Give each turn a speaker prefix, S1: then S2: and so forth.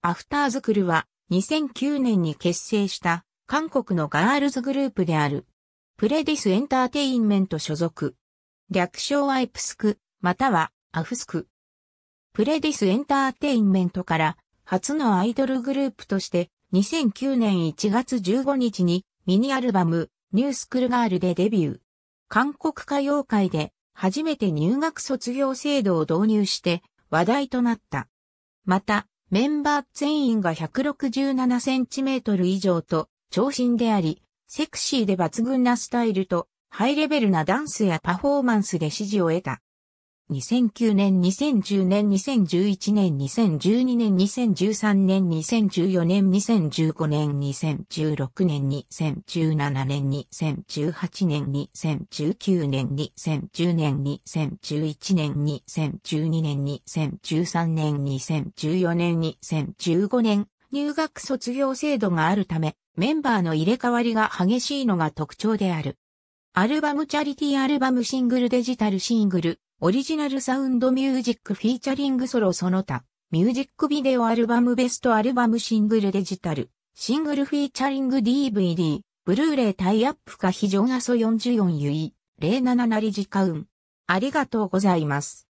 S1: アフターズクルは2009年に結成した韓国のガールズグループである。プレディスエンターテインメント所属。略称はエプスク、またはアフスク。プレディスエンターテインメントから初のアイドルグループとして2009年1月15日にミニアルバムニュースクルガールでデビュー。韓国歌謡界で初めて入学卒業制度を導入して話題となった。また、メンバー全員が1 6 7トル以上と長身であり、セクシーで抜群なスタイルとハイレベルなダンスやパフォーマンスで支持を得た。2009年、2010年、2011年、2012年、2013年、2014年、2015年、2016年、2017年、2018年、2019年、2010年、2011年、2012年、2013年、2014年、2015年、入学卒業制度があるため、メンバーの入れ替わりが激しいのが特徴である。アルバムチャリティアルバムシングルデジタルシングルオリジナルサウンドミュージックフィーチャリングソロその他、ミュージックビデオアルバムベストアルバムシングルデジタル、シングルフィーチャリング DVD、ブルーレイタイアップか非常ガソ44ゆイ、0 7なリジカウン。ありがとうご
S2: ざいます。